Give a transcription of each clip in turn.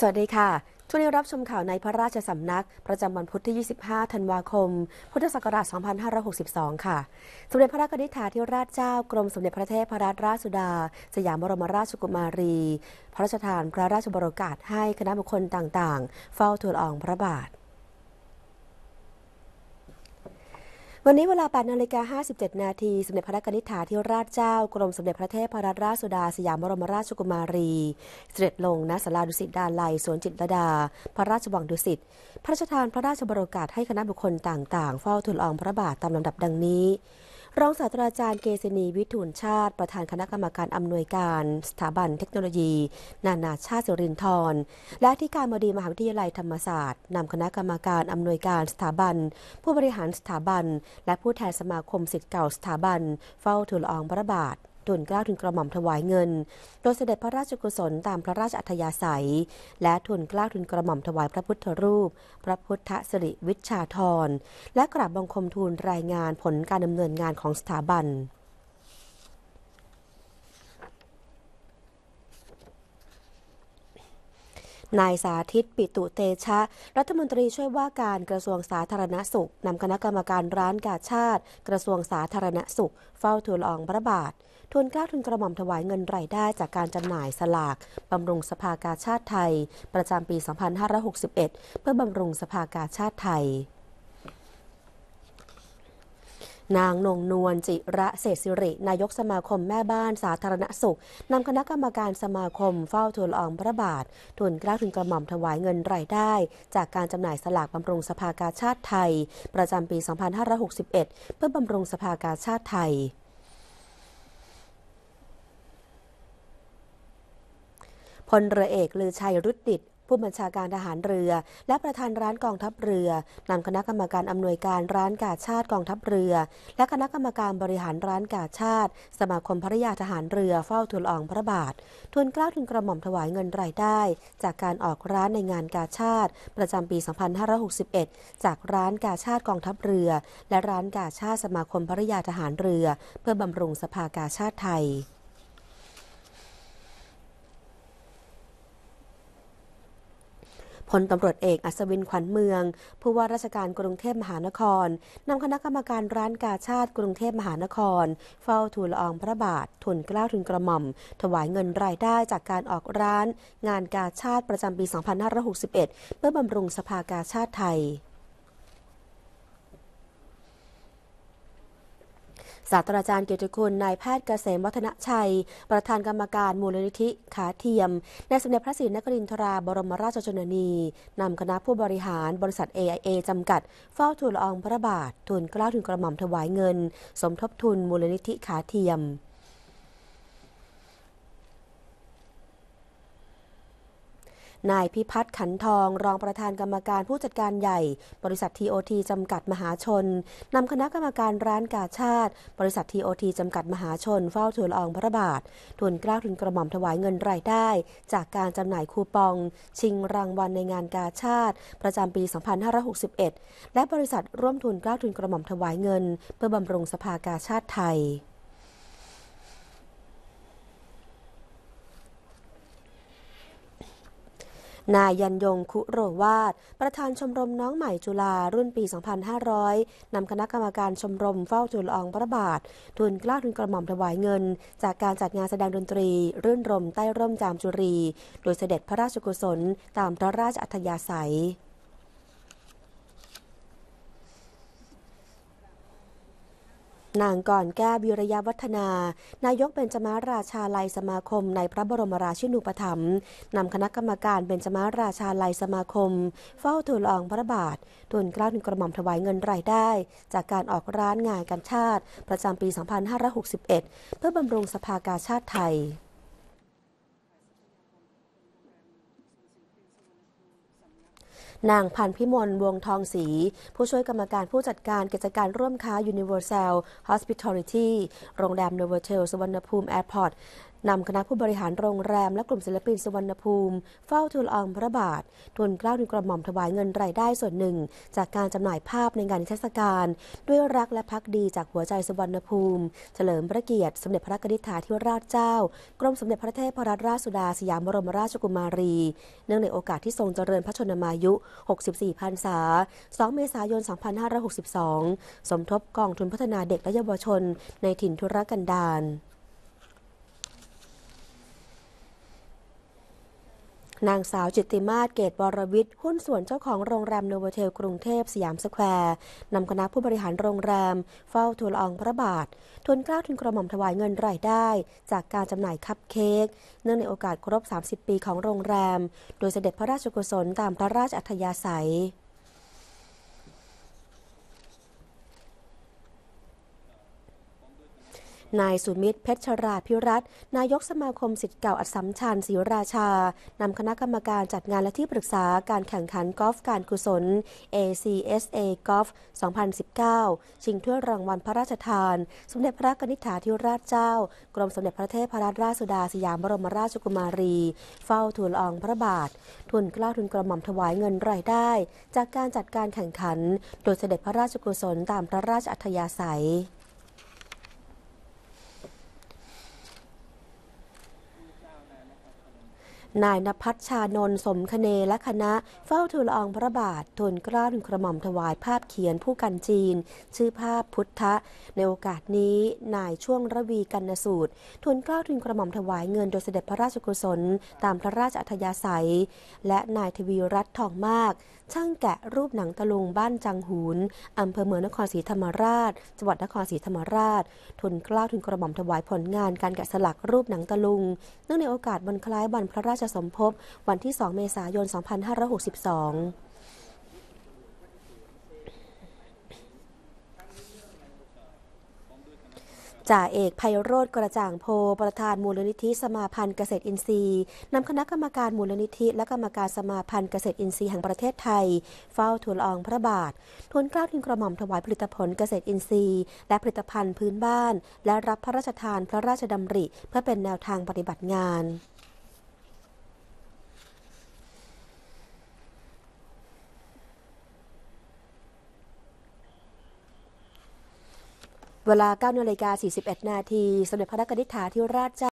สวัสดีค่ะช่วงนี้รับชมข่าวในพระราชสำนัก ประจำวันพุธที่ 25 ธันวาคม พุทธศักราช 2562 ค่ะ สมเด็จพระราชนิธิาธิราชเจ้ากรมสมเด็จพระเทพรัตนราชสุดา สยามบรมราชกุมารี พระราชทานพระราชบรมกาศให้คณะบุคคลต่าง ๆ เฝ้าทูลอองพระบาทวันนี้เวลา8นาฬิกา57 นาทีสมเด็จพระกนิษฐาธิราชเจ้า กรมสมเด็จพระเทพรัตนราชสุดาสยามบรมราชกุมารี เสด็จลงณสาราดุสิตดาลัยสวนจิตรดา พระราชวังดุสิต พระราชทานพระราชบรโอกาสให้คณะบุคคลต่างๆ เฝ้าทูลอองพระบาทตามลำดับดังนี้รองศาสตราจารย์เกษณีวิทูลชาติประธานคณะกรรมการอำนวยการ สถาบัน เทคโนโลยี นานาชาติสิรินทรและที่การบดีมหาวิทยาลัยธรรมศาสตร์นำคณะกรรมการอำนวยการสถาบัน ผู้บริหารสถาบัน และผู้แทนสมาคมสิทธิ์เก่าสถาบัน เฝ้าทูลอองพระบาททุนเกล้าทุนกระหม่อมถวายเงิน โดยเสด็จพระราชกุศลตามพระราชอัธยาศัย และทุนเกล้าทุนกระหม่อมถวายพระพุทธรูป พระพุทธสิริวิชาธร และกราบบังคมทูลรายงานผลการดำเนินงานของสถาบัน นายสาธิต ปิตุเตชะ รัฐมนตรีช่วยว่าการกระทรวงสาธารณสุขนำคณะกรรมการร้านกาชาติ กระทรวงสาธารณสุข เฝ้าทูลอองพระบาททุนก้าทุนกระหม่อมถวายเงินรายได้ จากการจำหน่ายสลากบำรุงสภากาชาติไทยประจำปี 2561 เพื่อบำรุงสภากาชาติไทย นางนงนวลจิระเศษสิริ นายกสมาคมแม่บ้านสาธารณสุขนำคณะกรรมการสมาคมเฝ้าทูลอองพระบาท ทุนกล้าทุนกระหม่อมถวายเงินรายได้ จากการจำหน่ายสลากบำรุงสภากาชาติไทยประจำปี 2561 เพื่อบำรุงสภากาชาติไทยพลเรือเอกลือชัยรุดดิตผู้บัญชาการทหารเรือ และประธานร้านกองทัพเรือ นำคณะกรรมการอำนวยการร้านกาชาติกองทัพเรือ และคณะกรรมการบริหารร้านกาชาติสมาคมภริยาทหารเรือเฝ้าทูลอองพระบาททุนกล้าวทุนกระหม่อมถวายเงินรายได้ จากการออกร้านในงานกาชาติประจำปี 2561 จากร้านกาชาติกองทัพเรือ และร้านกาชาติสมาคมภริยาทหารเรือ เพื่อบำรุงสภากาชาติไทยพลตำรวจเอกอัศวินขวัญเมือง ผู้ว่าราชการกรุงเทพมหานคร นำคณะกรรมการร้านกาชาติกรุงเทพมหานคร เฝ้าทูลละอองพระบาททุนกล้าทุนกระหม่อมถวายเงินรายได้จากการออกร้านงานกาชาติประจำปี 2561 เพื่อบำรุงสภากาชาติไทยศาสตราจารย์เกียรติคุณนายแพทย์เกษม วัฒนชัย ประธานกรรมการมูลนิธิ ขาเทียม ในสมเด็จพระศรีนครินทราบรมราชชนนี นำคณะผู้บริหารบริษัท AIA จำกัดเฝ้าทูลลอองพระบาททูลเกล้าทูลกระหม่อมถวายเงิน สมทบทุนมูลนิธิ ขาเทียมนายพิพัฒน์ขันทองรองประธานกรรมการผู้จัดการใหญ่ บริษัททีโอทีจำกัดมหาชนนำคณะกรรมการร้านกาชาติบริษัททีโอทีจำกัดมหาชน เฝ้าทูลอองพระบาททุนกล้าวทุนกระหม่อมถวายเงินรายได้ จากการจำหน่ายคูปองชิงรางวัลในงานกาชาติประจำปี2561และบริษัท ร่วมทุนกล้าวทุนกระหม่อมถวายเงิน เพื่อบำรุงสภากาชาติไทยนายยันยงคุโรวาดประธานชมรมน้องใหม่จุฬารุ่นปี 2500 นำคณะกรรมการชมรมเฝ้าจุลอองพระบาท ทุนกล้าทุนกระหม่อมถวายเงิน จากการจัดงานแสดงดนตรีรื่นรมใต้ร่มจามจุรีโดยเสด็จพระราชกุศล ตามพระราชอัธยาศัยนางก่อนแก้วิรยาวัฒนา นายกเบญจมาราชาลัยสมาคมในพระบรมราชินูปถัมภ์นำคณะกรรมการเบญจมาราชาลัยสมาคม เฝ้าทูลอองพระบาททุนกล้าถึงกระหม่อมถวายเงินรายได้ จากการออกร้านงานกันชาติประจำปี 2561 เพื่อบำรุงสภากาชาติไทยนางพันพิมลวงทองศรี ผู้ช่วยกรรมการผู้จัดการกิจการร่วมค้า Universal Hospitality โรงแรม Novotel สุวรรณภูมิแอร์พอร์ตนำคณะผู้บริหารโรงแรมและกลุ่มศิลปินสุวรรณภูมิ เฝ้าทูลอองพระบาท ทูลเกล้าทูลกระหม่อมถวายเงินรายได้ส่วนหนึ่งจากการจำหน่ายภาพในงานเทศกาลด้วยรักและพักดีจากหัวใจสุวรรณภูมิ เฉลิมพระเกียรติสมเด็จพระกนิษฐาธิราชเจ้า กรมสมเด็จพระเทพรัตนราชสุดาสยามบรมราชกุมารี เนื่องในโอกาสที่ทรงเจริญพระชนมายุ 64 พรรษา 2 เมษายน 2562 สมทบกองทุนพัฒนาเด็กและเยาวชนในถิ่นทุรกันดารนางสาวจิตติมาศเกตบรวิทย์หุ้นส่วนเจ้าของโรงแรมโนโวเทลกรุงเทพสยามสแควร์นำคณะผู้บริหารโรงแรม เฝ้าทูลอองพระบาท ทุนกล้าวทุนกระหม่อมถวายเงินรายได้จากการจำหน่ายคัพเค้กเนื่องในโอกาสครบ 30 ปีของโรงแรม โดยเสด็จพระราชกุศลตามพระราชอัธยาศัยนายสุมิตรเพชรราพิรัต นายกสมาคมสิทธิ์เก่าอัดสัมชันศรีราชา นำคณะกรรมการจัดงานและที่ปรึกษาการแข่งขันกอล์ฟการกุศล ACSA Golf 2019 ชิงถ้วยรางวัลพระราชทาน สมเด็จพระนิธิาธิราชเจ้า กรมสมเด็จพระเทพรัตนราชสุดาสยามบรมราชกุมารี เฝ้าทูลอองพระบาท ทุนกล้าทุนกระหม่อมถวายเงินรายได้ จากการจัดการแข่งขันโดยเสด็จพระราชกุศลตามพระราชอัธยาศัยนายนภัสชานนสมคเนและคณะ เฝ้าทูลอองพระบาททูลกล้าวถุนกระหม่อมถวายภาพเขียนผู้กันจีน ชื่อภาพพุทธะ ในโอกาสนี้นายช่วงระวีกันสูตรทูลกล้าวถุนกระหม่อมถวายเงินโดยเสด็จพระราชกุศล ตามพระราชอัธยาศัย และนายทวีรัตน์ทองมาก ช่างแกะรูปหนังตะลุงบ้านจังหูนอำเภอเมืองนครศรีธรรมราชจังหวัดนครศรีธรรมราชทูลกล้าวถุนกระหม่อมถวายผลงาน การแกะสลักรูปหนังตะลุงเนื่องในโอกาสบันคล้ายบันพระราชะสมภพวันที่ 2 เมษายน 2562 จ่าเอกไพโรธกระจ่างโพ ประธานมูลนิธิ สมาพันธ์เกษตรอินทรีย์ นำคณะกรรมการมูลนิธิ และกรรมการสมาพันธ์เกษตรอินทรีย์แห่งประเทศไทย เฝ้าทูลอองพระบาท ทูลเกล้าทูลกระหม่อมถวายผลิตผลเกษตรอินทรีย์และผลิตภัณฑ์พื้นบ้าน และรับพระราชทานพระราชดำริเพื่อเป็นแนวทางปฏิบัติงานเวลา9นาฬิกา41นาทีสมเด็จพระนรกนิษฐาี่ราช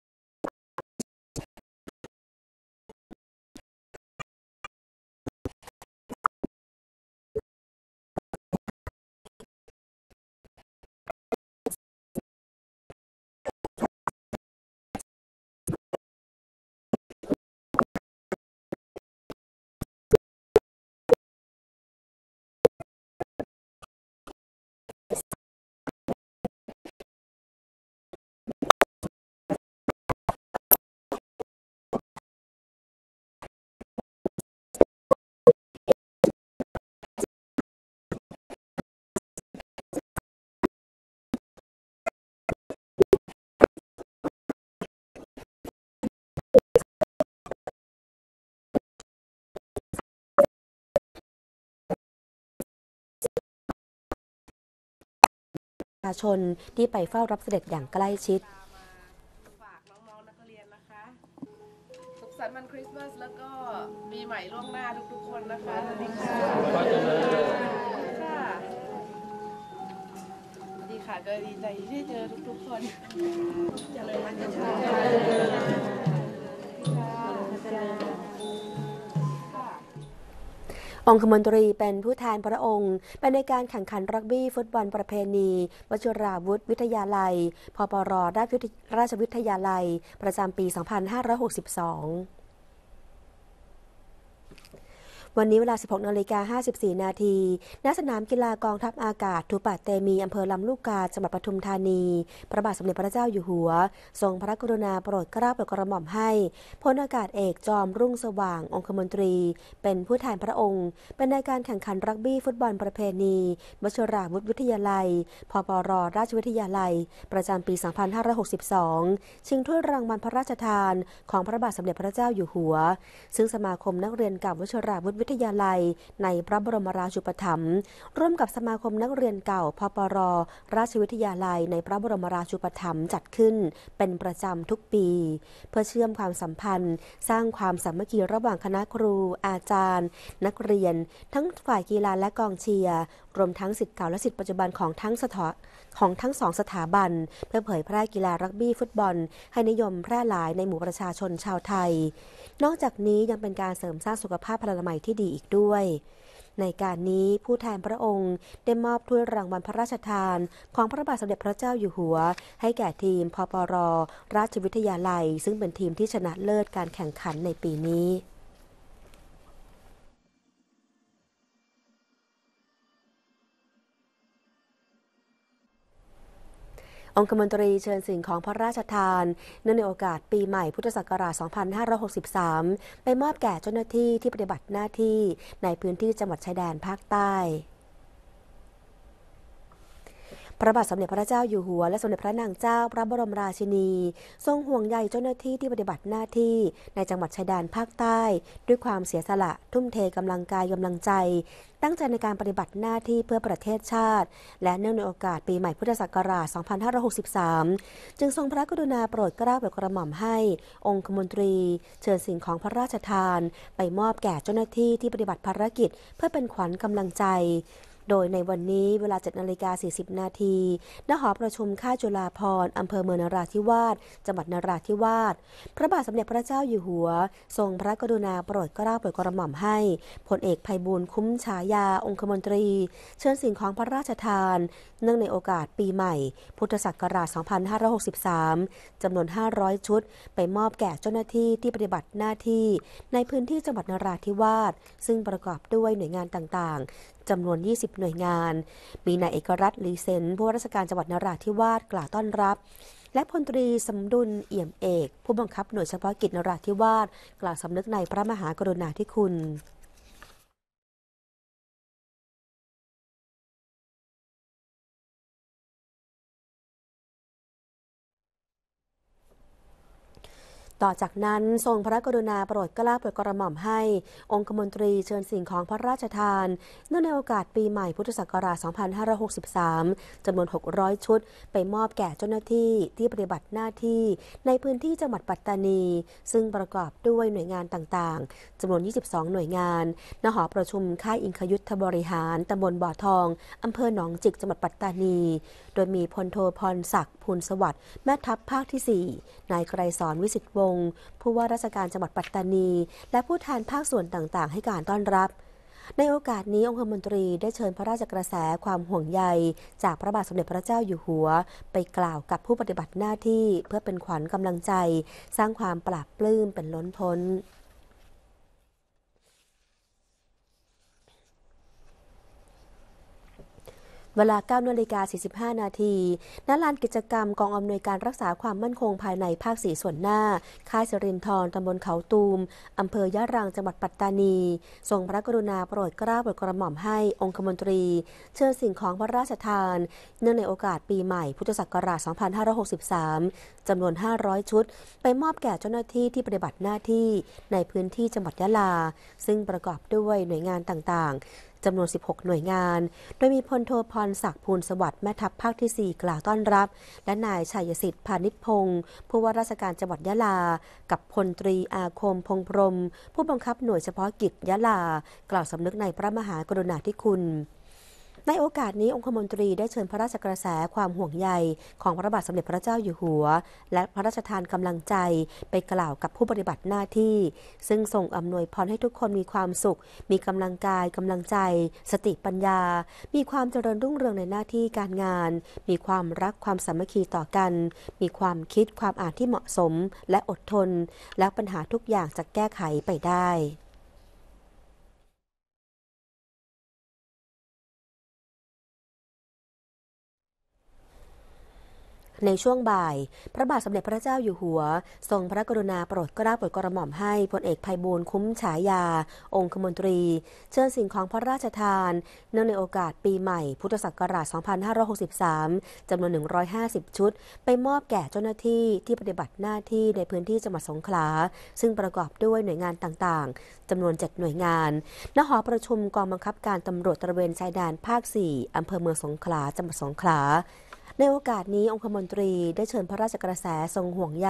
ชาชนที่ไปเฝ้ารับเสด็จอย่างใกล้ชิด ฝากน้องๆนักเรียนนะคะสุขสันต์วันคริสต์มาสแล้วก็มีใหม่ล่วงหน้าทุกๆ คนนะคะ สวัสดีค่ะสวัสดีค่ะก็ดีใจที่เจอทุกๆ คน เจริญมันเจริญค่ะองคมนตรีเป็นผู้แทนพระองค์ไปในการแข่งขันรักบี้ฟุตบอลประเพณีวชิราวุธวิทยาลัย พปรราชวิทยาลัย ประจำปี 2562วันนี้เวลา 16นาฬิกา 54 นาทีณสนามกีฬากองทัพอากาศทุปตเตมี อำเภอลำลูกกา จังหวัดปทุมธานี พระบาทสมเด็จพระเจ้าอยู่หัว ทรงพระกรุณาโปรดเกล้าโปรดกระหม่อมให้พลอากาศเอกจอมรุ่งสว่างองคมนตรี เป็นผู้แทนพระองค์ เป็นในการแข่งขันรักบี้ฟุตบอลประเพณีวชราวุฒิวิทยาลัย พปรราชวิทยาลัย ประจำปี 2562ชิงถ้วยรางวัลพระราชทาน ของพระบาทสมเด็จพระเจ้าอยู่หัว ซึ่งสมาคมนักเรียนกับวชราวุฒิวิทยาลัยในพระบรมราชูปถัมภ์ร่วมกับสมาคมนักเรียนเก่าพปรราชวิทยาลัยในพระบรมราชูปถัมภ์จัดขึ้นเป็นประจำทุกปี เพื่อเชื่อมความสัมพันธ์ สร้างความสามัคคีระหว่างคณะครูอาจารย์ นักเรียนทั้งฝ่ายกีฬาและกองเชียร์รวมทั้งสิทธิ์เก่าและสิทธิ์ปัจจุบันของทั้งสถาของทั้งสองสถาบันเพื่อเผยแพร่กีฬารักบี้ฟุตบอล ให้นิยมแพร่หลายในหมู่ประชาชนชาวไทย นอกจากนี้ยังเป็นการเสริมสร้างสุขภาพพลามัยที่ดีอีกด้วย ในการนี้ผู้แทนพระองค์ ได้มอบถ้วยรางวัลพระราชทาน ของพระบาทสมเด็จพระเจ้าอยู่หัว ให้แก่ทีมพปรราชวิทยาลัย ซึ่งเป็นทีมที่ชนะเลิศการแข่งขันในปีนี้องคมนตรีเชิญสิ่งของพระราชทานเนื่องในโอกาสปีใหม่พุทธศักราช 2563 ไปมอบแก่เจ้าหน้าที่ที่ปฏิบัติหน้าที่ในพื้นที่จังหวัดชายแดนภาคใต้พระบาทสมเด็จพระเจ้าอยู่หัว และสมเด็จพระนางเจ้าพระบรมราชินี ทรงห่วงใยเจ้าหน้าที่ที่ปฏิบัติหน้าที่ในจังหวัดชายแดนภาคใต้ ด้วยความเสียสละทุ่มเทกำลังกายกำลังใจ ตั้งใจในการปฏิบัติหน้าที่เพื่อประเทศชาติ และเนื่องในโอกาสปีใหม่พุทธศักราช 2563 จึงทรงพระกรุณาโปรดเกล้าโปรดกระหม่อมให้องคมนตรีเชิญสิ่งของพระราชทาน ไปมอบแก่เจ้าหน้าที่ที่ปฏิบัติภารกิจ เพื่อเป็นขวัญกำลังใจโดยในวันนี้เวลา7นาฬิกา 40 นาทีณหอประชุมค่าจุฬาพรอำเภอเมืองนราธิวาสจังหวัดนราธิวาส พระบาทสมเด็จพระเจ้าอยู่หัว ทรงพระกรุณาโปรดเกล้าโปรดกระหม่อมให้พลเอกไพบูลคุ้มฉายาองคมนตรี เชิญสิ่งของพระราชทาน เนื่องในโอกาสปีใหม่ พุทธศักราช 2563จำนวน 500 ชุด ไปมอบแก่เจ้าหน้าที่ที่ปฏิบัติหน้าที่ ในพื้นที่จังหวัดนราธิวาสซึ่งประกอบด้วยหน่วยงานต่างๆจำนวน 20 หน่วยงาน มีนายเอกรัตน์ลีเซนผู้ว่าราชการจังหวัดนราธิวาสกล่าวต้อนรับ และพลตรีสมดุลเอี่ยมเอก ผู้บังคับ หน่วยเฉพาะกิจนราธิวาสกล่าวสำนึกในพระมหากรุณาธิคุณต่อจากนั้น ทรงพระกรุณาโปรดกล้าโปรดกระหม่อมให้ องคมนตรีเชิญสิ่งของพระราชทานเนื่องในโอกาสปีใหม่พุทธศักราช 2563 จำนวน 600 ชุด ไปมอบแก่เจ้าหน้าที่ที่ปฏิบัติหน้าที่ ในพื้นที่จังหวัดปัตตานี ซึ่งประกอบด้วยหน่วยงานต่างๆ จำนวน 22 หน่วยงาน ณ หอประชุมค่ายอิงคยุทธบริหารตำบลบ่อทองอำเภอหนองจิก จังหวัดปัตตานี โดยมีพลโทพรศักดิ์ภูลสวัสดิ์แม่ทัพภาคที่ 4 นายไกรสอนวิสิตวงงผู้ว่าราชการจังหวัดปัตตานี และผู้แทนภาคส่วนต่างๆ ให้การต้อนรับ ในโอกาสนี้ องคมนตรีได้เชิญพระราชกระแสความห่วงใยจากพระบาทสมเด็จพระเจ้าอยู่หัว ไปกล่าวกับผู้ปฏิบัติหน้าที่เพื่อเป็นขวัญกำลังใจ สร้างความปราบปลื้มเป็นล้นพ้นเวลา9นาฬิกา45นาทีณลานกิจกรรมกองอำนวยการรักษาความมั่นคงภายในภาคสีส่วนหน้า ค่ายสรินทรตำบลเขาตูมอำเภอยะรัง จังหวัดปัตตานีทรงพระกรุณาโปรดเกล้าโปรดกระหม่อมให้องคมนตรี เชิญสิ่งของพระราชทาน เนื่องในโอกาสปีใหม่ พุทธศักราช 2563 จำนวน 500 ชุด ไปมอบแก่เจ้าหน้าที่ที่ปฏิบัติหน้าที่ในพื้นที่จังหวัดยะลา ซึ่งประกอบด้วยหน่วยงานต่างๆจำนวน 16 หน่วยงาน โดยมีพลโทพรศักดิ์ภูลสวัสดิ์แม่ทัพภาคที่ 4 กล่าวต้อนรับ และนายชัยสิทธิ์พานิชพงศ์ผู้ว่าราชการจังหวัดยะลา กับพลตรีอาคมพงพรม ผู้บังคับหน่วยเฉพาะกิจยะลา กล่าวสำนึกในพระมหากรุณาธิคุณในโอกาสนี้องคมนตรีได้เชิญพระราชกระแสความห่วงใยของพระบาทสมเด็จพระเจ้าอยู่หัว และพระราชทานกำลังใจไปกล่าวกับผู้ปฏิบัติหน้าที่ ซึ่งส่งอำนวยพรให้ทุกคนมีความสุข มีกำลังกายกำลังใจ สติปัญญา มีความเจริญรุ่งเรืองในหน้าที่การงาน มีความรักความสามัคคีต่อกัน มีความคิดความอ่านที่เหมาะสม และอดทน แล้วปัญหาทุกอย่างจะแก้ไขไปได้ในช่วงบ่าย พระบาทสมเด็จพระเจ้าอยู่หัว ทรงพระกรุณาโปรดเกล้าโปรดกระหม่อมให้พลเอกไยบูลคุ้มฉายา องคมนตรี เชิญสิ่งของพระราชทานเนื่องในโอกาสปีใหม่พุทธศักราช 2563 จำนวน 150 ชุด ไปมอบแก่เจ้าหน้าที่ที่ปฏิบัติหน้าที่ ในพื้นที่จังหวัดสงขลา ซึ่งประกอบด้วยหน่วยงานต่าง ๆจำนวน 7 หน่วยงานณหอประชุมกองบังคับการตำรวจตระเวนชายแดนภาค 4อำเภอเมืองสงขลาจังหวัดสงขลาในโอกาสนี้องคมนตรีได้เชิญพระราชกระแส ทรงห่วงใย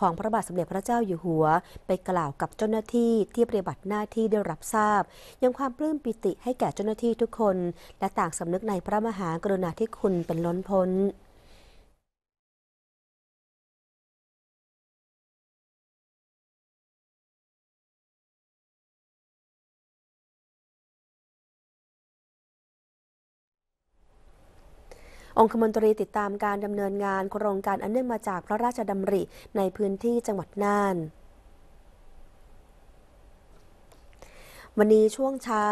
ของพระบาทสมเด็จพระเจ้าอยู่หัว ไปกล่าวกับเจ้าหน้าที่ที่ปฏิบัติหน้าที่ได้รับทราบ ยังความปลื้มปิติให้แก่เจ้าหน้าที่ทุกคนและต่างสำนึกในพระมหากรุณาธิคุณเป็นล้นพ้นองคมนตรีติดตามการดำเนินงานโครงการอันเนื่องมาจากพระราชดำริในพื้นที่จังหวัดน่านวันนี้ช่วงเช้า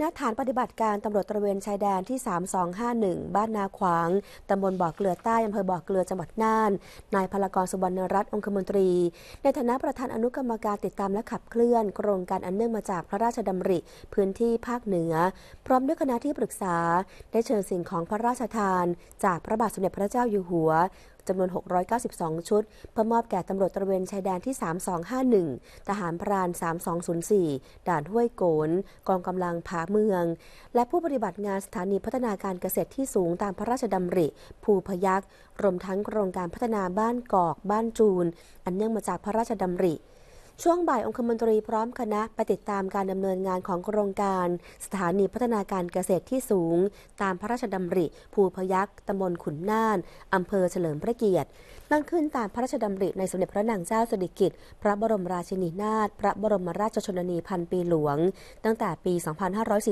ณ ฐานปฏิบัติการตำรวจตระเวนชายแดนที่ 3251 บ้านนาขวาง ตำบลบ่อเกลือใต้อำเภอบ่อเกลือ จังหวัดน่าน นายพลกรสุวรรณรัตน์ องคมนตรี ในฐานะประธานอนุกรรมการติดตามและขับเคลื่อน โครงการอันเนื่องมาจากพระราชดำริ พื้นที่ภาคเหนือ พร้อมด้วยคณะที่ปรึกษา ได้เชิญสิ่งของพระราชทาน จากพระบาทสมเด็จพระเจ้าอยู่หัวจำนวน 692 ชุดเพื่อมอบแก่ตำรวจตระเวนชายแดนที่ 3251 ทหารพราน 3204 ด่านห้วยโกน กองกำลังผาเมือง และผู้ปฏิบัติงานสถานีพัฒนาการเกษตรที่สูงตามพระราชดำริ ภูพยักษ์รวมทั้งโครงการพัฒนาบ้านกอก บ้านจูน อันเนื่องมาจากพระราชดำริช่วงบ่ายองคมนตรีพร้อมคณะไปติดตามการดำเนินงานของโครงการสถานีพัฒนาการเกษตรที่สูง ตามพระราชดำริ ภูพยักษ์ตำบลขุนน่านอำเภอเฉลิมพระเกียรติตั้งขึ้นตามพระราชดำริในสมเด็จพระนางเจ้าสิริกิติ์พระบรมราชินีนาถพระบรมราชชนนีพันปีหลวง ตั้งแต่ปี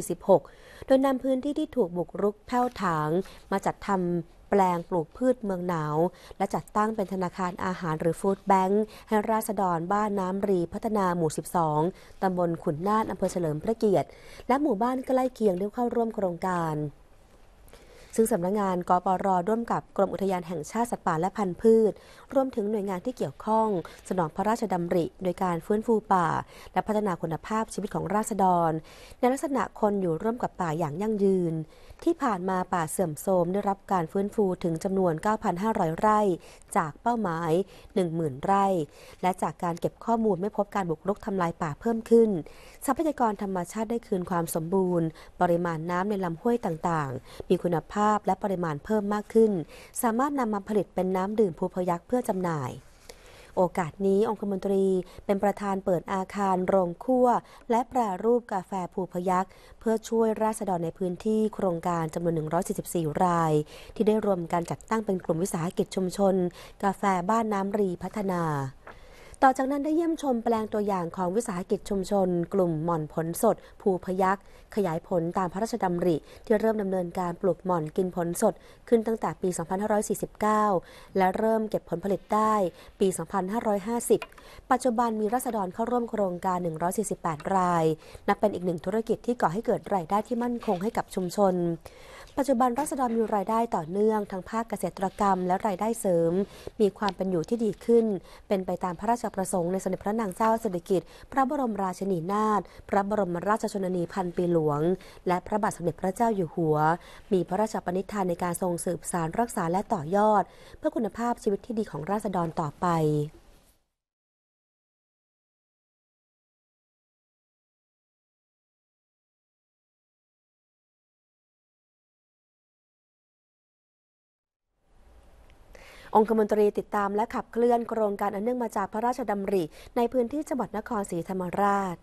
2546 โดยนำพื้นที่ที่ถูกบุกรุกแผ้วถางมาจัดทำแปลงปลูกพืชเมืองหนาว และจัดตั้งเป็นธนาคารอาหารหรือฟู้ดแบงค์ให้ราษฎร บ้านน้ำรีพัฒนาหมู่ 12 ตำบลขุนนานอำเภอเฉลิมพระเกียรติและหมู่บ้านใกล้เคียงได้เข้าร่วมโครงการ ซึ่งสำนักงงานกปรร่วมกับกรมอุทยานแห่งชาติสัตว์ป่าและพันธุ์พืชรวมถึงหน่วยงานที่เกี่ยวข้อง สนองพระราชดำริ โดยการฟื้นฟูป่า และพัฒนาคุณภาพชีวิตของราษฎร ในลักษณะคนอยู่ร่วมกับป่าอย่างยั่งยืนที่ผ่านมาป่าเสื่อมโทรมได้รับการฟื้นฟูถึงจำนวน 9,500 ไร่ จากเป้าหมาย 10,000 ไร่ และจากการเก็บข้อมูลไม่พบการบุกรุกทำลายป่าเพิ่มขึ้น ทรัพยากรธรรมชาติได้คืนความสมบูรณ์ ปริมาณน้ำในลำห้วยต่างๆ มีคุณภาพและปริมาณเพิ่มมากขึ้น สามารถนำมาผลิตเป็นน้ำดื่มภูพยักเพื่อจำหน่ายโอกาสนี้องคมนตรีเป็นประธานเปิดอาคารโรงคั่วและแปรรูปกาแฟภูพยักษ์เพื่อช่วยราษฎรในพื้นที่โครงการจำนวน 144 ราย ที่ได้รวมการจัดตั้งเป็นกลุ่มวิสาหกิจชุมชน กาแฟบ้านน้ำรีพัฒนาต่อจากนั้นได้เยี่ยมชมแปลงตัวอย่างของวิสาหกิจชุมชนกลุ่มหม่อนผลสด ภูพยักษ์ขยายผลตามพระราชดำริ ที่เริ่มดำเนินการปลูกหม่อนกินผลสด ขึ้นตั้งแต่ปี 2549 และเริ่มเก็บผลผลิตได้ปี 2550 ปัจจุบันมีรัษฎรเข้าร่วมโครงการ 148 ราย นับเป็นอีกหนึ่งธุรกิจที่ก่อให้เกิดรายได้ที่มั่นคงให้กับชุมชนปัจจุบันรัศดรมีรายได้ต่อเนื่องทั้งภาคเกษตรกรรมและรายได้เสริม มีความเป็นอยู่ที่ดีขึ้นเป็นไปตามพระราชประสงค์ในสมเด็จพระนางเจ้าสิริกิติ์พระบรมราชินีนาถพระบรมราชชนนีพันปีหลวง และพระบาทสมเด็จพระเจ้าอยู่หัว มีพระราชปณิธานในการทรงสืบสารรักษาและต่อยอด เพื่อคุณภาพชีวิตที่ดีของราษฎรต่อไปองคมนตรีติดตามและขับเคลื่อนโครงการอันเนื่องมาจากพระราชดำริ ในพื้นที่จังหวัดนครศรีธรรมราช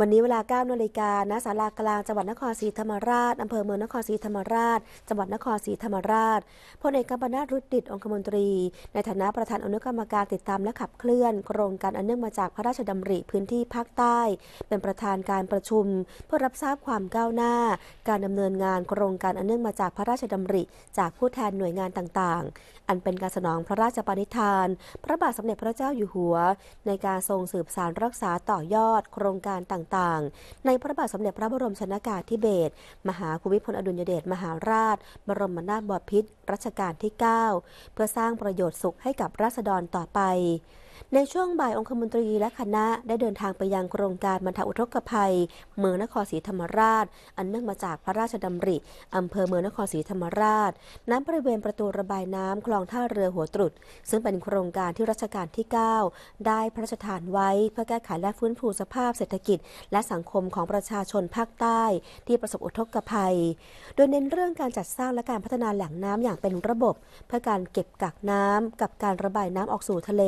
วันนี้เวลา9นาฬิกาณศาลากลางจังหวัดนครศรีธรรมราชอำเภอเมืองนครศรีธรรมราช จังหวัดนครศรีธรรมราช พลเอกกัมปนาตรุดิดองคมนตรี ในฐานะประธานอนุกรรมการติดตามและขับเคลื่อน โครงการอันเนื่องมาจากพระราชดำริพื้นที่ภาคใต้ เป็นประธานการประชุม เพื่อรับทราบความก้าวหน้าการดำเนินงานโครงการอันเนื่องมาจากพระราชดำริ จากผู้แทนหน่วยงานต่างๆ อันเป็นการสนองพระราชปณิธาน พระบาทสมเด็จพระเจ้าอยู่หัว ในการทรงสืบสานรักษาต่อยอด โครงการต่างต่างๆในพระบาทสมเด็จพระบรมชนากาธิเบศรมหาภูมิพลอดุลยเดชมหาราชบรมนาถบพิตรรัชกาลที่ 9 เพื่อสร้างประโยชน์สุขให้กับราษฎรต่อไปในช่วงบ่ายองคมนตรีและคณะได้เดินทางไปยังโครงการบรรเทาอุทกภัย เมืองนครศรีธรรมราช อันเนื่องมาจากพระราชดำริ อำเภอเมืองนครศรีธรรมราชน้ำบริเวณประตูระบายน้ำคลองท่าเรือหัวตรุษซึ่งเป็นโครงการที่รัชกาลที่ 9 ได้พระราชทานไว้ เพื่อแก้ไขและฟื้นฟูสภาพเศรษฐกิจ และสังคมของประชาชนภาคใต้ ที่ประสบอุทกภัย โดยเน้นเรื่องการจัดสร้างและการพัฒนาแหล่งน้ำอย่างเป็นระบบ เพื่อการเก็บกักน้ำกับการระบายน้ำออกสู่ทะเล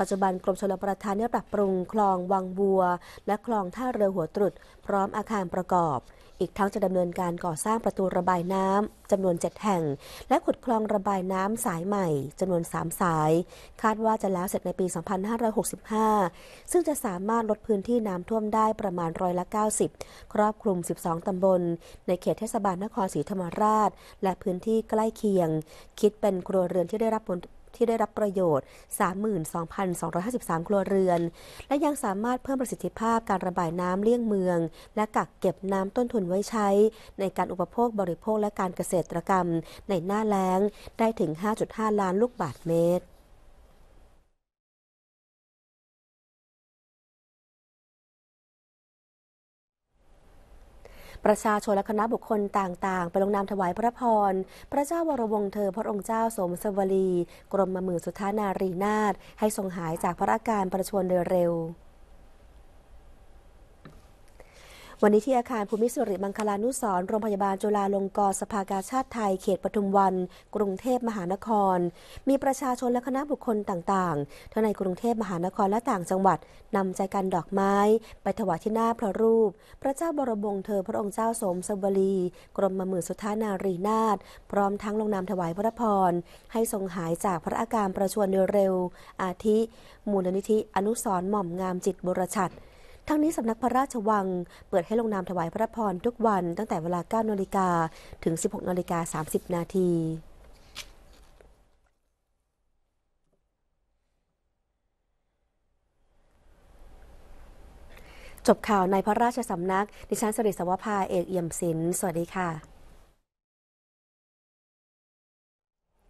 ปัจจุบันกรมชลประทานได้ปรับปรุง คลองวังบัว และคลองท่าเรือหัวตรุษพร้อมอาคารประกอบ อีกทั้งจะดำเนินการก่อสร้างประตูระบายน้ำจำนวน 7 แห่งและขุดคลองระบายน้ำสายใหม่จำนวน 3 สาย คาดว่าจะแล้วเสร็จในปี 2565 ซึ่งจะสามารถลดพื้นที่น้ำท่วมได้ประมาณร้อยละ 90 ครอบคลุม 12ตำบล ในเขตเทศบาลนครศรีธรรมราช และพื้นที่ใกล้เคียง คิดเป็นครัวเรือนที่ได้รับผลที่ได้รับประโยชน์ 32,253ครัวเรือน และยังสามารถเพิ่มประสิทธิภาพการระบายน้ำเลี่ยงเมือง และกักเก็บน้ำต้นทุนไว้ใช้ ในการอุปโภคบริโภคและการเกษตรกรรมในหน้าแล้งได้ถึง 5.5 ล้านลูกบาทเมตรประชาชนและคณะบุคคลต่างๆ ไปลงนามถวายพระพร พระเจ้าวรวงเธอพระองค์เจ้าสมสวลีกรมมือสุทธานารีนาถให้ทรงหายจากพระอาการประชวรโดยเร็ววันนี้ที่อาคาร ภูมิสุริมังคลานุสรโรงพยาบาลจุฬาลงกรณ์สภากาชาติไทยเขตปทุมวัน กรุงเทพมหานคร มีประชาชนและคณะบุคคลต่างๆทั้งในกรุงเทพมหานครและต่างจังหวัด นำใจกันดอกไม้ ไปถวายที่หน้าพระรูป พระเจ้าบรมวงศ์เธอพระองค์เจ้าสมสวรี กรมมือสุทานารีนาถพร้อมทั้งลงนามถวายพระพรให้ทรงหายจากพระอาการประชวรโดยเร็ว อาทิมูลนิธิอนุสรหม่อมงามจิตบุรชัดทั้งนี้สำนักพระราชวังเปิดให้ลงนามถวายพระพรทุกวันตั้งแต่เวลา9นาฬิกาถึง 16นาฬิกา30 นาที จบข่าวในพระราชสำนัก ดิฉันสริศวภาเอกเอี่ยมศิลป์สวัสดีค่ะ